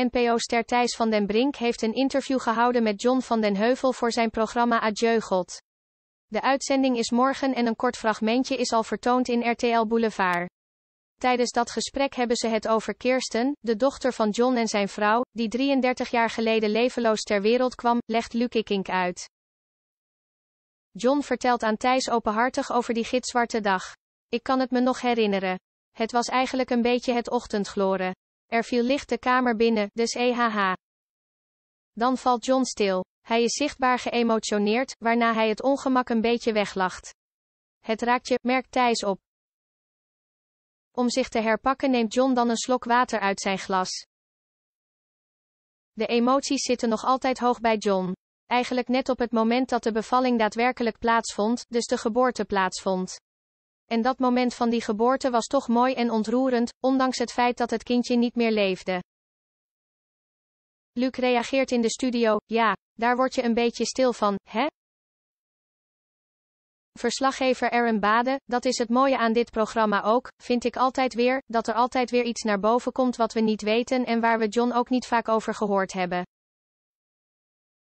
NPO Ster Thijs van den Brink heeft een interview gehouden met John van den Heuvel voor zijn programma Adieu God. De uitzending is morgen en een kort fragmentje is al vertoond in RTL Boulevard. Tijdens dat gesprek hebben ze het over Kirsten, de dochter van John en zijn vrouw, die 33 jaar geleden levenloos ter wereld kwam, legt Kink uit. John vertelt aan Thijs openhartig over die gitzwarte dag. Ik kan het me nog herinneren. Het was eigenlijk een beetje het ochtendgloren. Er viel licht de kamer binnen, dus ehh. Dan valt John stil. Hij is zichtbaar geëmotioneerd, waarna hij het ongemak een beetje weglacht. Het raakt je, merkt Thijs op. Om zich te herpakken neemt John dan een slok water uit zijn glas. De emoties zitten nog altijd hoog bij John. Eigenlijk net op het moment dat de bevalling daadwerkelijk plaatsvond, dus de geboorte plaatsvond. En dat moment van die geboorte was toch mooi en ontroerend, ondanks het feit dat het kindje niet meer leefde. Luc reageert in de studio, ja, daar word je een beetje stil van, hè? Verslaggever Aaron Bade, dat is het mooie aan dit programma ook, vind ik altijd weer, dat er altijd weer iets naar boven komt wat we niet weten en waar we John ook niet vaak over gehoord hebben.